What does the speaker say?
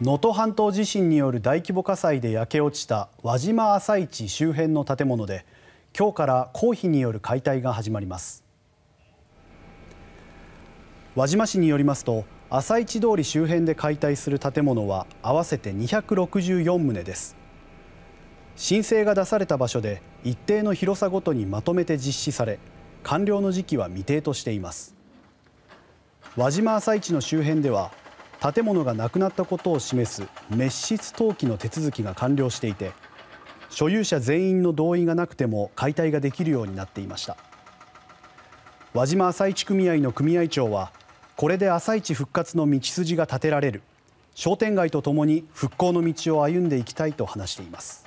能登半島地震による大規模火災で焼け落ちた輪島朝市周辺の建物で今日から公費による解体が始まります輪島市によりますと朝市通り周辺で解体する建物は合わせて264棟です申請が出された場所で一定の広さごとにまとめて実施され完了の時期は未定としています輪島朝市の周辺では建物がなくなったことを示す滅失登記の手続きが完了していて所有者全員の同意がなくても解体ができるようになっていました輪島朝市組合の組合長はこれで朝市復活の道筋が立てられる商店街とともに復興の道を歩んでいきたいと話しています。